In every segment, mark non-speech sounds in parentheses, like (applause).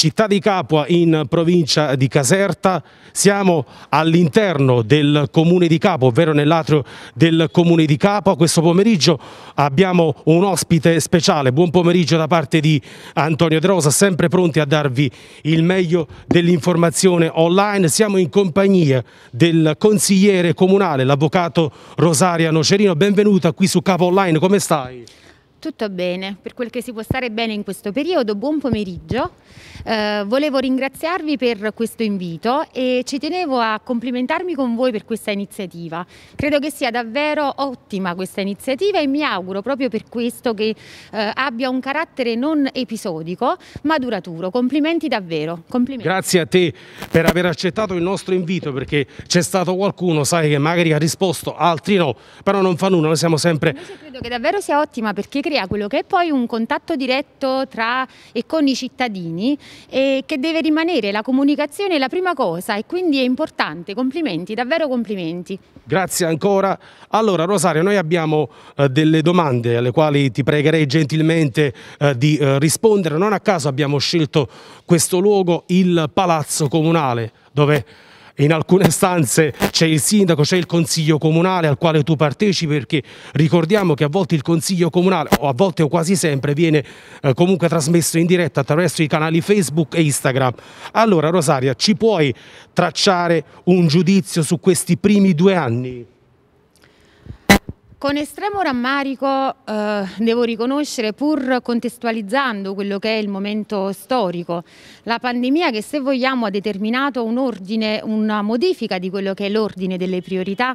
città di Capua in provincia di Caserta, siamo all'interno del comune di Capua, ovvero nell'atrio del comune di Capua. Questo pomeriggio abbiamo un ospite speciale, buon pomeriggio da parte di Antonio De Rosa, sempre pronti a darvi il meglio dell'informazione online. Siamo in compagnia del consigliere comunale, l'avvocato Rosaria Nocerino. Benvenuta qui su Capua Online, come stai? Tutto bene, per quel che si può stare bene in questo periodo, buon pomeriggio. Eh, volevo ringraziarvi per questo invito e ci tenevo a complimentarmi con voi per questa iniziativa. Credo che sia davvero ottima questa iniziativa e mi auguro proprio per questo che eh, abbia un carattere non episodico ma duraturo. Complimenti davvero. Complimenti. Grazie a te per aver accettato il nostro invito perché c'è stato qualcuno, sai, che magari ha risposto, altri no, però non fa nulla, noi siamo sempre... Io credo che davvero sia ottima perché crea quello che è poi un contatto diretto tra e con i cittadini e che deve rimanere la comunicazione la prima cosa e quindi è importante. Complimenti, davvero complimenti. Grazie ancora. Allora Rosario, noi abbiamo eh, delle domande alle quali ti pregherei gentilmente eh, di eh, rispondere. Non a caso abbiamo scelto questo luogo, il Palazzo Comunale, dove in alcune stanze c'è il sindaco, c'è il consiglio comunale al quale tu partecipi perché ricordiamo che a volte il consiglio comunale o a volte o quasi sempre viene eh, comunque trasmesso in diretta attraverso i canali Facebook e Instagram. Allora Rosaria, ci puoi tracciare un giudizio su questi primi due anni? Con estremo rammarico eh, devo riconoscere, pur contestualizzando quello che è il momento storico, la pandemia che se vogliamo ha determinato un ordine, una modifica di quello che è l'ordine delle priorità,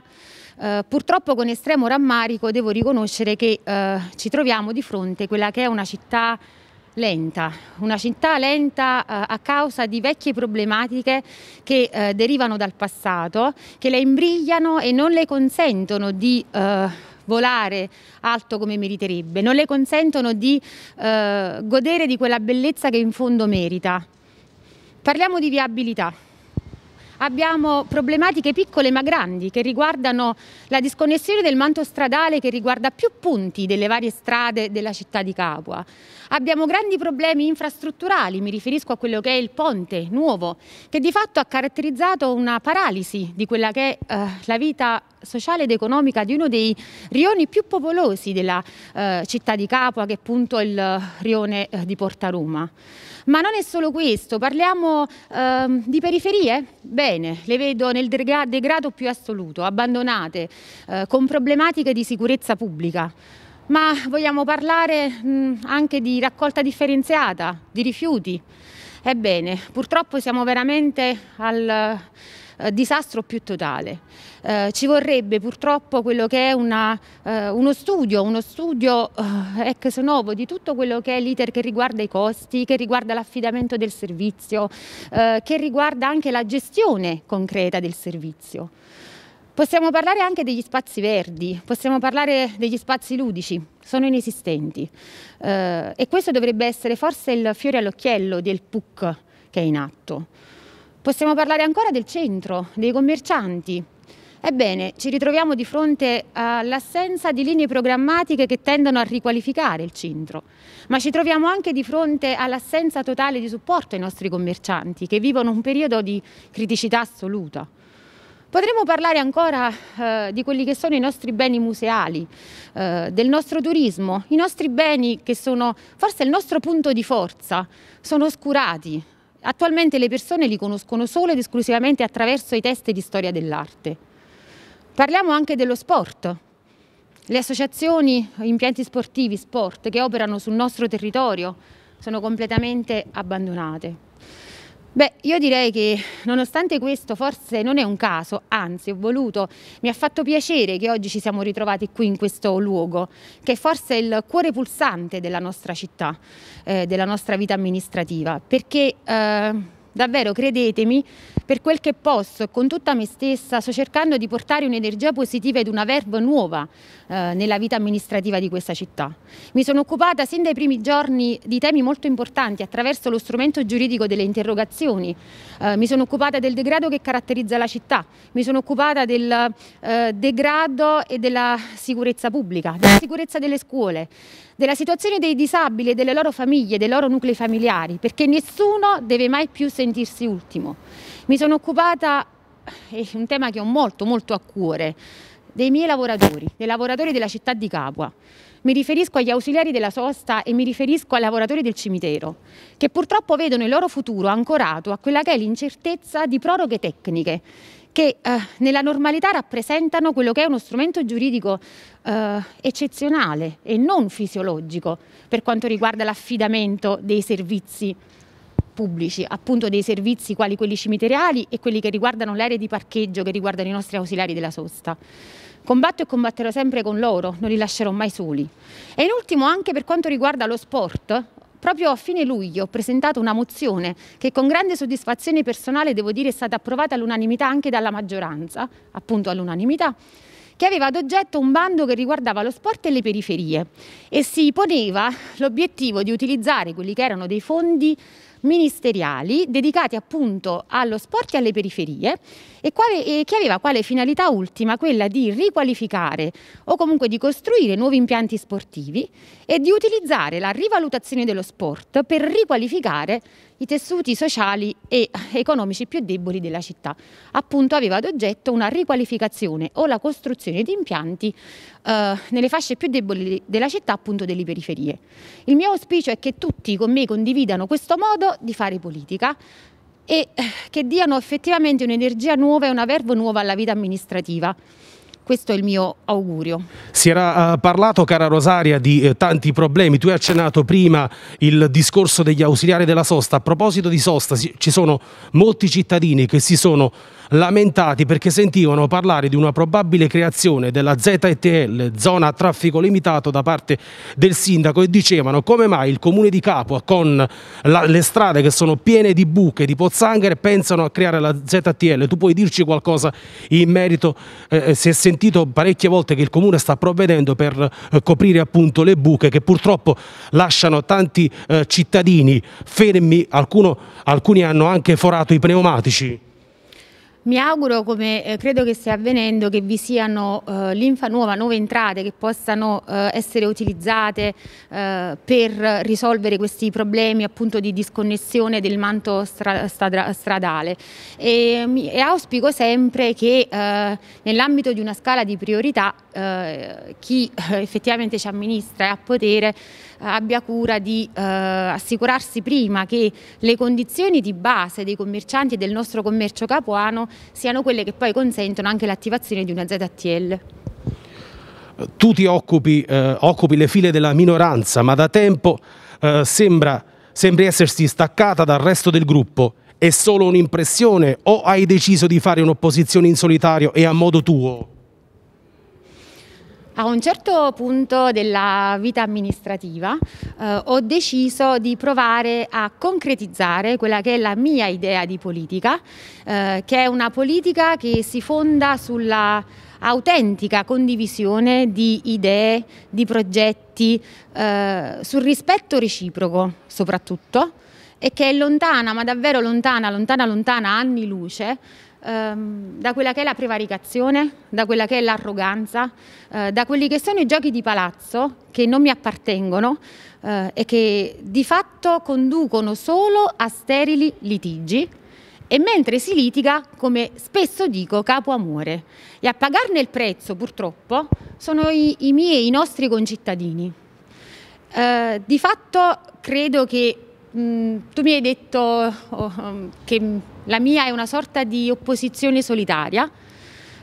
eh, purtroppo con estremo rammarico devo riconoscere che eh, ci troviamo di fronte a quella che è una città lenta, una città lenta eh, a causa di vecchie problematiche che eh, derivano dal passato, che le imbrigliano e non le consentono di eh, volare alto come meriterebbe, non le consentono di eh, godere di quella bellezza che in fondo merita. Parliamo di viabilità. Abbiamo problematiche piccole ma grandi che riguardano la disconnessione del manto stradale che riguarda più punti delle varie strade della città di Capua. Abbiamo grandi problemi infrastrutturali, mi riferisco a quello che è il ponte nuovo, che di fatto ha caratterizzato una paralisi di quella che è eh, la vita sociale ed economica di uno dei rioni più popolosi della eh, città di Capua, che è appunto il rione eh, di Porta Roma. Ma non è solo questo, parliamo eh, di periferie? Bene, le vedo nel degrado più assoluto, abbandonate, eh, con problematiche di sicurezza pubblica. Ma vogliamo parlare mh, anche di raccolta differenziata, di rifiuti? Ebbene, purtroppo siamo veramente al eh, disastro più totale. Eh, ci vorrebbe purtroppo quello che è una, eh, uno studio, uno studio eh, ex novo di tutto quello che è l'iter che riguarda i costi, che riguarda l'affidamento del servizio, eh, che riguarda anche la gestione concreta del servizio. Possiamo parlare anche degli spazi verdi, possiamo parlare degli spazi ludici, sono inesistenti eh, e questo dovrebbe essere forse il fiore all'occhiello del PUC che è in atto. Possiamo parlare ancora del centro, dei commercianti. Ebbene, ci ritroviamo di fronte all'assenza di linee programmatiche che tendono a riqualificare il centro, ma ci troviamo anche di fronte all'assenza totale di supporto ai nostri commercianti che vivono un periodo di criticità assoluta. Potremmo parlare ancora eh, di quelli che sono i nostri beni museali, eh, del nostro turismo, i nostri beni che sono forse il nostro punto di forza, sono oscurati Attualmente le persone li conoscono solo ed esclusivamente attraverso i test di storia dell'arte. Parliamo anche dello sport. Le associazioni, impianti sportivi, sport che operano sul nostro territorio sono completamente abbandonate. Beh, io direi che nonostante questo forse non è un caso, anzi ho voluto, mi ha fatto piacere che oggi ci siamo ritrovati qui in questo luogo, che è forse il cuore pulsante della nostra città, eh, della nostra vita amministrativa, perché eh, davvero credetemi, per quel che posso e con tutta me stessa sto cercando di portare un'energia positiva ed una verve nuova eh, nella vita amministrativa di questa città. Mi sono occupata sin dai primi giorni di temi molto importanti attraverso lo strumento giuridico delle interrogazioni, eh, mi sono occupata del degrado che caratterizza la città, mi sono occupata del eh, degrado e della sicurezza pubblica, della sicurezza delle scuole, della situazione dei disabili e delle loro famiglie, dei loro nuclei familiari, perché nessuno deve mai più sentirsi ultimo. Mi sono occupata, eh, è un tema che ho molto molto a cuore, dei miei lavoratori, dei lavoratori della città di Capua. Mi riferisco agli ausiliari della sosta e mi riferisco ai lavoratori del cimitero, che purtroppo vedono il loro futuro ancorato a quella che è l'incertezza di proroghe tecniche, che eh, nella normalità rappresentano quello che è uno strumento giuridico eh, eccezionale e non fisiologico per quanto riguarda l'affidamento dei servizi pubblici, appunto dei servizi quali quelli cimiteriali e quelli che riguardano le aree di parcheggio, che riguardano i nostri ausiliari della sosta. Combatto e combatterò sempre con loro, non li lascerò mai soli. E in ultimo anche per quanto riguarda lo sport, Proprio a fine luglio ho presentato una mozione che con grande soddisfazione personale devo dire è stata approvata all'unanimità anche dalla maggioranza, appunto all'unanimità, che aveva ad oggetto un bando che riguardava lo sport e le periferie e si poneva l'obiettivo di utilizzare quelli che erano dei fondi ministeriali dedicati appunto allo sport e alle periferie e, che aveva quale finalità ultima quella di riqualificare o comunque di costruire nuovi impianti sportivi e di utilizzare la rivalutazione dello sport per riqualificare i tessuti sociali e economici più deboli della città. Appunto aveva ad oggetto una riqualificazione o la costruzione di impianti eh, nelle fasce più deboli della città, appunto delle periferie. Il mio auspicio è che tutti con me condividano questo modo di fare politica e eh, che diano effettivamente un'energia nuova e una verbo nuova alla vita amministrativa. Questo è il mio augurio. Si era uh, parlato, cara Rosaria, di eh, tanti problemi. Tu hai accennato prima il discorso degli ausiliari della sosta. A proposito di sosta, si, ci sono molti cittadini che si sono lamentati perché sentivano parlare di una probabile creazione della ZTL, zona a traffico limitato, da parte del sindaco e dicevano come mai il comune di Capua con la, le strade che sono piene di buche, di pozzanghere, pensano a creare la ZTL. Tu puoi dirci qualcosa in merito? Eh, eh se sentite sentito parecchie volte che il Comune sta provvedendo per eh, coprire appunto le buche che purtroppo lasciano tanti eh, cittadini fermi, alcuni hanno anche forato i pneumatici. Mi auguro, come eh, credo che stia avvenendo, che vi siano eh, linfa nuova, nuove entrate che possano eh, essere utilizzate eh, per risolvere questi problemi appunto di disconnessione del manto stra stra stradale. E, e, auspico sempre che eh, nell'ambito di una scala di priorità eh, chi effettivamente ci amministra e ha potere abbia cura di assicurarsi prima che le condizioni di base dei commercianti del nostro commercio capuano siano quelle che poi consentono anche l'attivazione di una ZTL. Tu ti occupi, eh, occupi le file della minoranza, ma da tempo eh, sembra, sembri essersi staccata dal resto del gruppo. È solo un'impressione o hai deciso di fare un'opposizione in solitario e a modo tuo? A un certo punto della vita amministrativa eh, ho deciso di provare a concretizzare quella che è la mia idea di politica, eh, che è una politica che si fonda sulla autentica condivisione di idee, di progetti, eh, sul rispetto reciproco soprattutto e che è lontana, ma davvero lontana, lontana, lontana, anni luce ehm, da quella che è la prevaricazione, da quella che è l'arroganza, eh, da quelli che sono i giochi di palazzo che non mi appartengono eh, e che di fatto conducono solo a sterili litigi e mentre si litiga, come spesso dico, capo amore. E a pagarne il prezzo, purtroppo, sono i, i miei, i nostri concittadini. Eh, di fatto credo che Mm, tu mi hai detto oh, um, che la mia è una sorta di opposizione solitaria.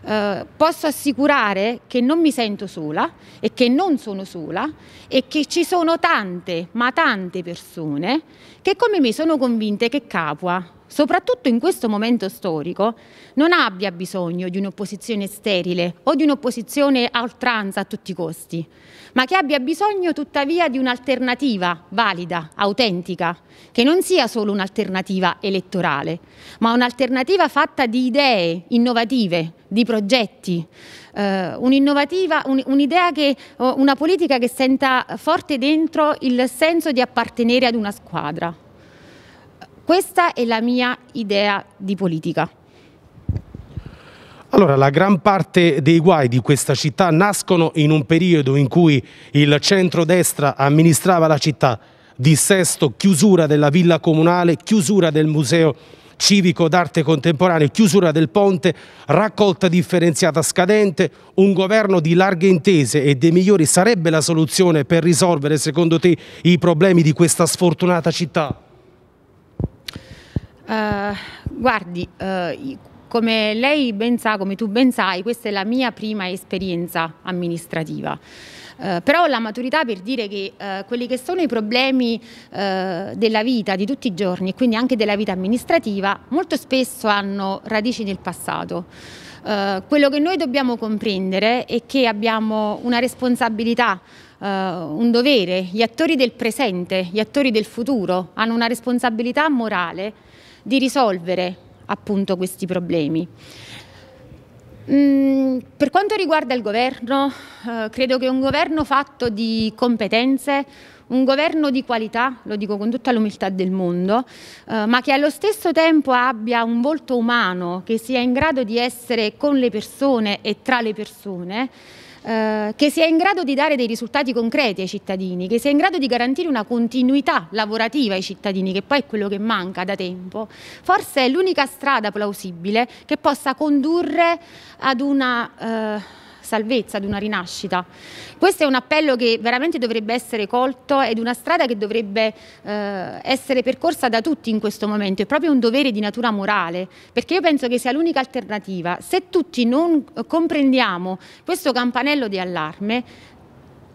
Eh, posso assicurare che non mi sento sola e che non sono sola e che ci sono tante, ma tante persone che come me sono convinte che Capua soprattutto in questo momento storico, non abbia bisogno di un'opposizione sterile o di un'opposizione a oltranza a tutti i costi, ma che abbia bisogno tuttavia di un'alternativa valida, autentica, che non sia solo un'alternativa elettorale, ma un'alternativa fatta di idee innovative, di progetti, eh, un'innovativa, un'idea che, una politica che senta forte dentro il senso di appartenere ad una squadra. Questa è la mia idea di politica. Allora, la gran parte dei guai di questa città nascono in un periodo in cui il centrodestra amministrava la città. Dissesto, chiusura della villa comunale, chiusura del museo civico d'arte contemporanea, chiusura del ponte, raccolta differenziata scadente, un governo di larghe intese e dei migliori sarebbe la soluzione per risolvere, secondo te, i problemi di questa sfortunata città? Eh, guardi, uh, come lei ben sa, come tu ben sai, questa è la mia prima esperienza amministrativa. Uh, però ho la maturità per dire che uh, quelli che sono i problemi uh, della vita di tutti i giorni e quindi anche della vita amministrativa molto spesso hanno radici nel passato. quello che noi dobbiamo comprendere è che abbiamo una responsabilità Uh, un dovere, gli attori del presente, gli attori del futuro hanno una responsabilità morale di risolvere appunto questi problemi. Mm, per quanto riguarda il governo, eh, credo che un governo fatto di competenze, un governo di qualità, lo dico con tutta l'umiltà del mondo, eh, ma che allo stesso tempo abbia un volto umano, che sia in grado di essere con le persone e tra le persone, eh, che sia in grado di dare dei risultati concreti ai cittadini, che sia in grado di garantire una continuità lavorativa ai cittadini, che poi è quello che manca da tempo, forse è l'unica strada plausibile che possa condurre ad una... Eh, salvezza, ad una rinascita. Questo è un appello che veramente dovrebbe essere colto ed una strada che dovrebbe eh, essere percorsa da tutti in questo momento, è proprio un dovere di natura morale, perché io penso che sia l'unica alternativa. Se tutti non eh, comprendiamo questo campanello di allarme,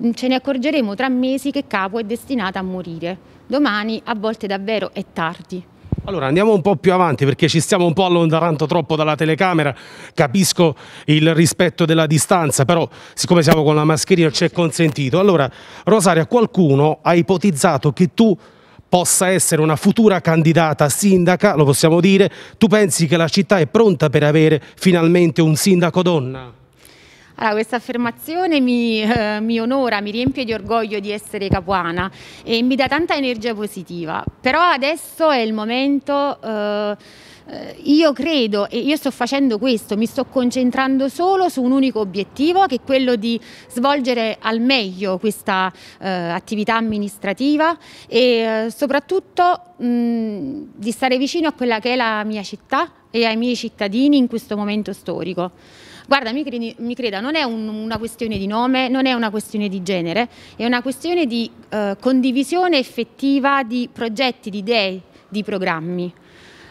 mm, ce ne accorgeremo tra mesi che Capo è destinata a morire. Domani a volte davvero è tardi. Allora andiamo un po' più avanti perché ci stiamo un po' allontanando troppo dalla telecamera, capisco il rispetto della distanza, però siccome siamo con la mascherina ci è consentito. Allora Rosaria, qualcuno ha ipotizzato che tu possa essere una futura candidata a sindaca, lo possiamo dire, tu pensi che la città è pronta per avere finalmente un sindaco donna? Allora, questa affermazione mi, eh, mi, onora, mi riempie di orgoglio di essere capuana e mi dà tanta energia positiva, però adesso è il momento... Eh, eh, io credo e io sto facendo questo, mi sto concentrando solo su un unico obiettivo che è quello di svolgere al meglio questa eh, attività amministrativa e eh, soprattutto mh, di stare vicino a quella che è la mia città e ai miei cittadini in questo momento storico. Guarda, mi, credi, mi creda, non è un, una questione di nome, non è una questione di genere, è una questione di eh, condivisione effettiva di progetti, di idee, di programmi.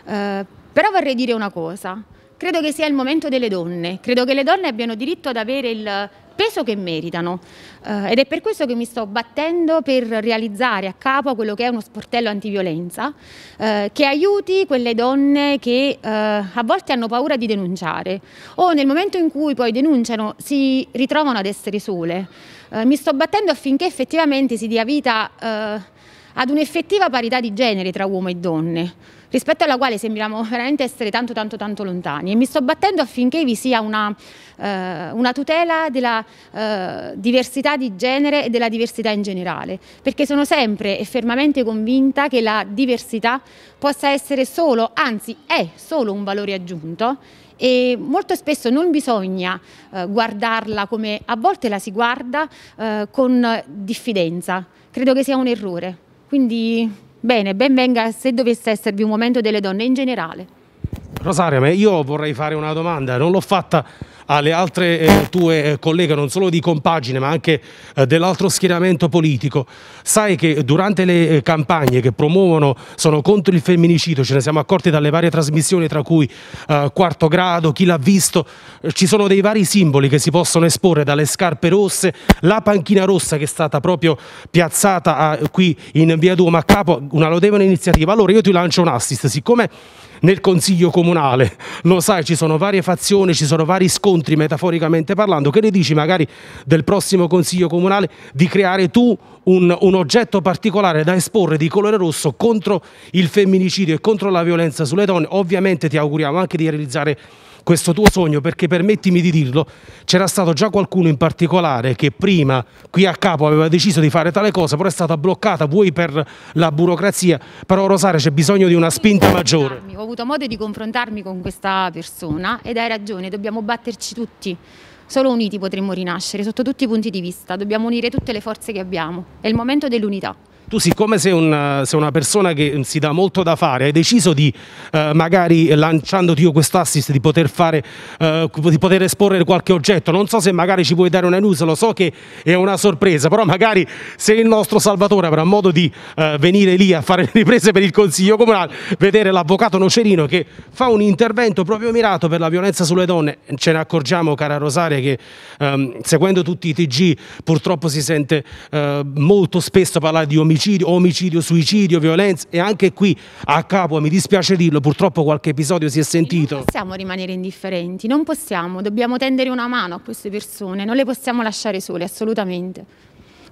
Uh, però vorrei dire una cosa, credo che sia il momento delle donne, credo che le donne abbiano diritto ad avere il peso che meritano eh, ed è per questo che mi sto battendo per realizzare a capo quello che è uno sportello antiviolenza eh, che aiuti quelle donne che eh, a volte hanno paura di denunciare o nel momento in cui poi denunciano si ritrovano ad essere sole. Eh, mi sto battendo affinché effettivamente si dia vita eh, ad un'effettiva parità di genere tra uomo e donne, rispetto alla quale sembriamo veramente essere tanto tanto tanto lontani e mi sto battendo affinché vi sia una, eh, una tutela della eh, diversità di genere e della diversità in generale, perché sono sempre e fermamente convinta che la diversità possa essere solo, anzi è solo un valore aggiunto e molto spesso non bisogna eh, guardarla come a volte la si guarda eh, con diffidenza. Credo che sia un errore. Quindi bene, ben venga se dovesse esservi un momento delle donne in generale. Rosaria, io vorrei fare una domanda, non l'ho fatta alle altre eh, tue eh, colleghe, non solo di compagine ma anche eh, dell'altro schieramento politico. Sai che durante le eh, campagne che promuovono sono contro il femminicidio, ce ne siamo accorti dalle varie trasmissioni tra cui eh, Quarto Grado, Chi l'ha visto, ci sono dei vari simboli che si possono esporre dalle scarpe rosse, la panchina rossa che è stata proprio piazzata a, qui in via Duomo a capo, una lodevole iniziativa. Allora io ti lancio un assist, siccome nel Consiglio Comunale, lo sai, ci sono varie fazioni, ci sono vari scontri, incontri, metaforicamente parlando, che ne dici magari del prossimo Consiglio Comunale di creare tu un, un oggetto particolare da esporre di colore rosso contro il femminicidio e contro la violenza sulle donne? Ovviamente ti auguriamo anche di realizzare questo tuo sogno perché permettimi di dirlo, c'era stato già qualcuno in particolare che prima qui a capo aveva deciso di fare tale cosa, però è stata bloccata vuoi per la burocrazia, però Rosaria c'è bisogno di una spinta maggiore. Ho avuto modo di confrontarmi con questa persona ed hai ragione, dobbiamo batterci tutti. Solo uniti potremmo rinascere sotto tutti i punti di vista, dobbiamo unire tutte le forze che abbiamo. È il momento dell'unità tu siccome sei una, sei una, persona che si dà molto da fare, hai deciso di eh, magari lanciandoti io quest'assist di poter fare, eh, di poter esporre qualche oggetto, non so se magari ci puoi dare una news, lo so che è una sorpresa, però magari se il nostro Salvatore avrà modo di eh, venire lì a fare le riprese per il Consiglio Comunale, vedere l'avvocato Nocerino che fa un intervento proprio mirato per la violenza sulle donne, ce ne accorgiamo cara Rosaria che ehm, seguendo tutti i TG purtroppo si sente eh, molto spesso parlare di omicidio omicidio, omicidio, suicidio, violenza e anche qui a capo, mi dispiace dirlo, purtroppo qualche episodio si è sentito. Non possiamo rimanere indifferenti, non possiamo, dobbiamo tendere una mano a queste persone, non le possiamo lasciare sole assolutamente.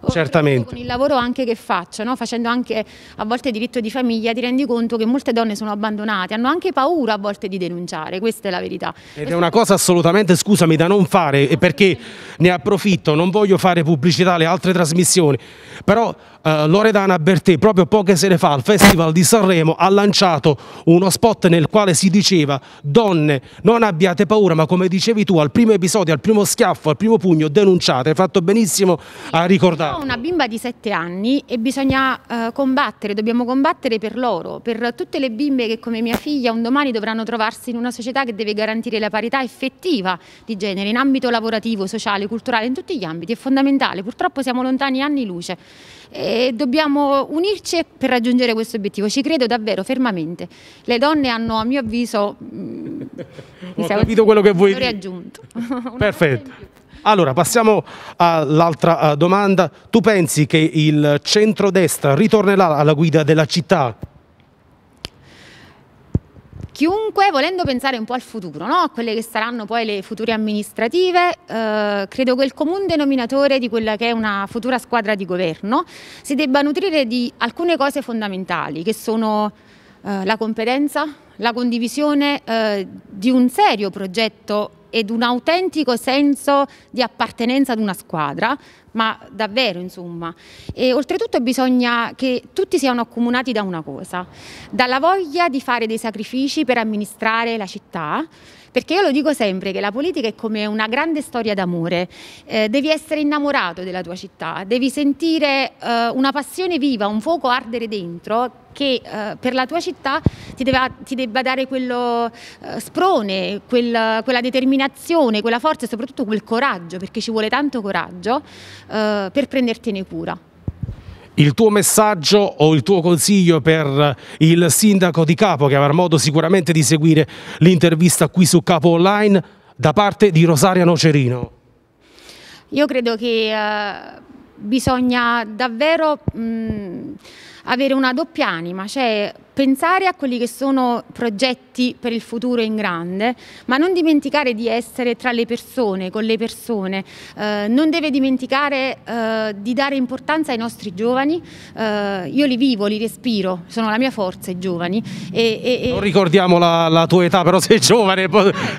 Certamente. Con il lavoro anche che faccio, no? facendo anche a volte diritto di famiglia, ti rendi conto che molte donne sono abbandonate, hanno anche paura a volte di denunciare, questa è la verità. Ed è una cosa assolutamente, scusami, da non fare, perché ne approfitto, non voglio fare pubblicità alle altre trasmissioni, però eh, Loredana Bertè proprio poche sere fa al Festival di Sanremo ha lanciato uno spot nel quale si diceva donne non abbiate paura ma come dicevi tu al primo episodio, al primo schiaffo, al primo pugno denunciate, hai fatto benissimo a ricordare. Ho una bimba di 7 anni e bisogna eh, combattere, dobbiamo combattere per loro, per tutte le bimbe che come mia figlia un domani dovranno trovarsi in una società che deve garantire la parità effettiva di genere in ambito lavorativo, sociale, culturale, in tutti gli ambiti, è fondamentale, purtroppo siamo lontani anni luce e dobbiamo unirci per raggiungere questo obiettivo. Ci credo davvero fermamente. Le donne hanno, a mio avviso, mh, mm, (laughs) ho capito quello che vuoi dire. aggiunto. (laughs) Perfetto. Allora, passiamo all'altra eh, domanda. Tu pensi che il centrodestra ritornerà alla guida della città Chiunque, volendo pensare un po' al futuro, no? a quelle che saranno poi le future amministrative, eh, credo che il comune denominatore di quella che è una futura squadra di governo si debba nutrire di alcune cose fondamentali, che sono eh, la competenza, la condivisione eh, di un serio progetto ed un autentico senso di appartenenza ad una squadra, ma davvero insomma. E oltretutto bisogna che tutti siano accomunati da una cosa, dalla voglia di fare dei sacrifici per amministrare la città, perché io lo dico sempre che la politica è come una grande storia d'amore. Eh, devi essere innamorato della tua città, devi sentire eh, una passione viva, un fuoco ardere dentro che eh, per la tua città ti, deve, ti debba dare quello eh, sprone, quel, quella determinazione, quella forza e soprattutto quel coraggio, perché ci vuole tanto coraggio eh, per prendertene cura il tuo messaggio o il tuo consiglio per il sindaco di Capo che avrà modo sicuramente di seguire l'intervista qui su Capo Online da parte di Rosaria Nocerino? Io credo che eh, bisogna davvero... Mh mm, avere una doppia anima, cioè pensare a quelli che sono progetti per il futuro in grande, ma non dimenticare di essere tra le persone, con le persone, eh, non deve dimenticare eh, di dare importanza ai nostri giovani, eh, io li vivo, li respiro, sono la mia forza i giovani. E, e, e... Non ricordiamo la, la, tua età, però sei giovane,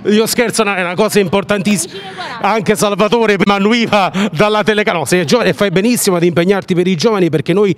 io scherzo, è una cosa importantissima, anche Salvatore prima annuiva dalla telecamera, no, sei giovane e fai benissimo ad impegnarti per i giovani perché noi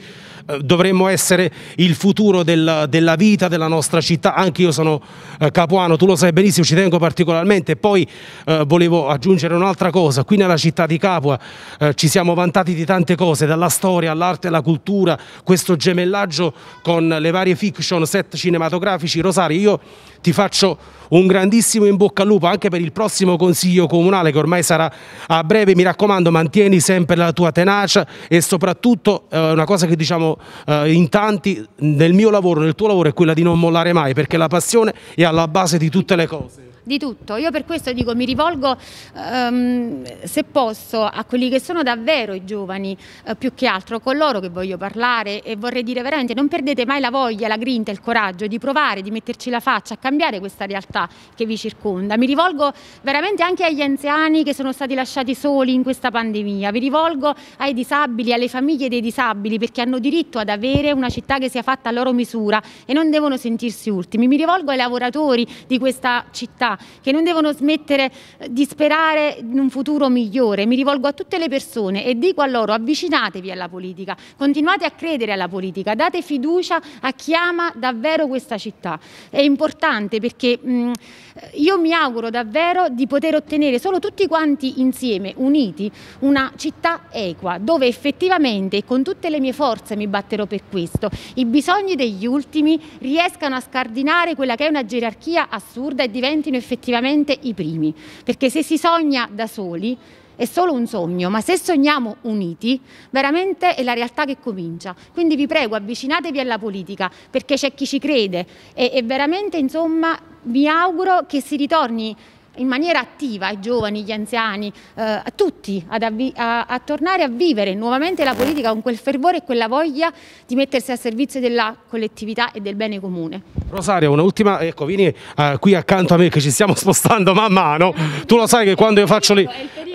eh, dovremmo essere il futuro del, della vita della nostra città, anche io sono eh, capuano, tu lo sai benissimo, ci tengo particolarmente, poi eh, volevo aggiungere un'altra cosa, qui nella città di Capua eh, ci siamo vantati di tante cose, dalla storia all'arte, alla cultura, questo gemellaggio con le varie fiction, set cinematografici, Rosario, io ti faccio un grandissimo in bocca al lupo anche per il prossimo consiglio comunale che ormai sarà a breve, mi raccomando mantieni sempre la tua tenacia e soprattutto eh, una cosa che diciamo eh, in tanti nel mio lavoro, nel tuo lavoro è quella di non mollare mai perché la passione è alla base di tutte le cose di tutto. Io per questo dico, mi rivolgo um, se posso a quelli che sono davvero i giovani, uh, più che altro con loro che voglio parlare e vorrei dire veramente non perdete mai la voglia, la grinta, il coraggio di provare, di metterci la faccia, a cambiare questa realtà che vi circonda. Mi rivolgo veramente anche agli anziani che sono stati lasciati soli in questa pandemia, mi rivolgo ai disabili, alle famiglie dei disabili perché hanno diritto ad avere una città che sia fatta a loro misura e non devono sentirsi ultimi. Mi rivolgo ai lavoratori di questa città che non devono smettere eh, di sperare in un futuro migliore. Mi rivolgo a tutte le persone e dico a loro avvicinatevi alla politica, continuate a credere alla politica, date fiducia a chi ama davvero questa città. È importante perché mh, mm, eh, io mi auguro davvero di poter ottenere solo tutti quanti insieme, uniti, una città equa, dove effettivamente e con tutte le mie forze mi batterò per questo, i bisogni degli ultimi riescano a scardinare quella che è una gerarchia assurda e diventino effettivamente effettivamente i primi, perché se si sogna da soli è solo un sogno, ma se sogniamo uniti, veramente è la realtà che comincia. Quindi vi prego, avvicinatevi alla politica, perché c'è chi ci crede e, e veramente, insomma, mi auguro che si ritorni in maniera attiva, i giovani, gli anziani, eh, tutti a, a tornare a vivere nuovamente la politica con quel fervore e quella voglia di mettersi a servizio della collettività e del bene comune. Rosaria, un'ultima, ecco vieni eh, qui accanto a me che ci stiamo (laughs) spostando man mano, tu lo sai che quando io faccio le...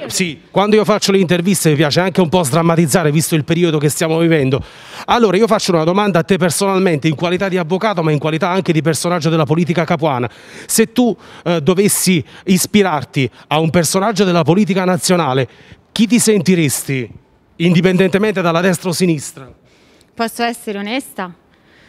Sì, quando io faccio le interviste mi piace anche un po' sdrammatizzare visto il periodo che stiamo vivendo. Allora io faccio una domanda a te personalmente, in qualità di avvocato, ma in qualità anche di personaggio della politica capuana. Se tu eh, dovessi ispirarti a un personaggio della politica nazionale, chi ti sentiresti, indipendentemente dalla destra o sinistra? Posso essere onesta?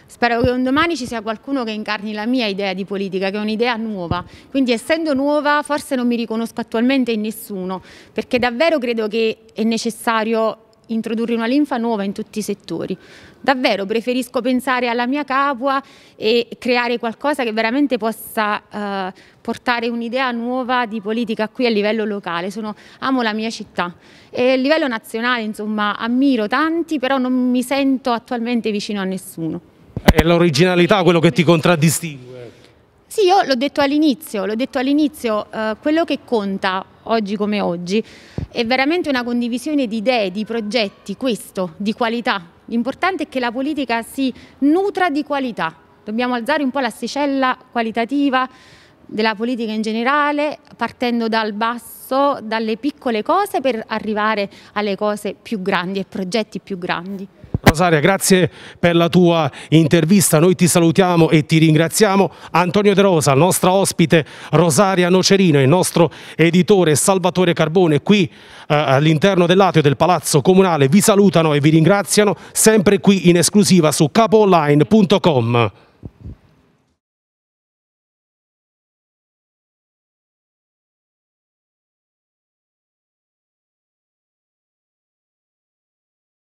Spero che un domani ci sia qualcuno che incarni la mia idea di politica, che è un'idea nuova. Quindi essendo nuova forse non mi riconosco attualmente in nessuno, perché davvero credo che è necessario introdurre una linfa nuova in tutti i settori. Davvero preferisco pensare alla mia capua e creare qualcosa che veramente possa eh, portare un'idea nuova di politica qui a livello locale. Sono, amo la mia città e a livello nazionale insomma ammiro tanti però non mi sento attualmente vicino a nessuno. È l'originalità quello che ti contraddistingue? Sì, io l'ho detto all'inizio, all eh, quello che conta oggi come oggi, è veramente una condivisione di idee, di progetti, questo, di qualità. L'importante è che la politica si nutra di qualità. Dobbiamo alzare un po' l'asticella qualitativa della politica in generale, partendo dal basso, dalle piccole cose per arrivare alle cose più grandi e progetti più grandi. Rosaria, grazie per la tua intervista, noi ti salutiamo e ti ringraziamo. Antonio De Rosa, nostra ospite Rosaria Nocerino, il nostro editore Salvatore Carbone, qui eh, all'interno dell'atrio del Palazzo Comunale, vi salutano e vi ringraziano, sempre qui in esclusiva su capoonline.com.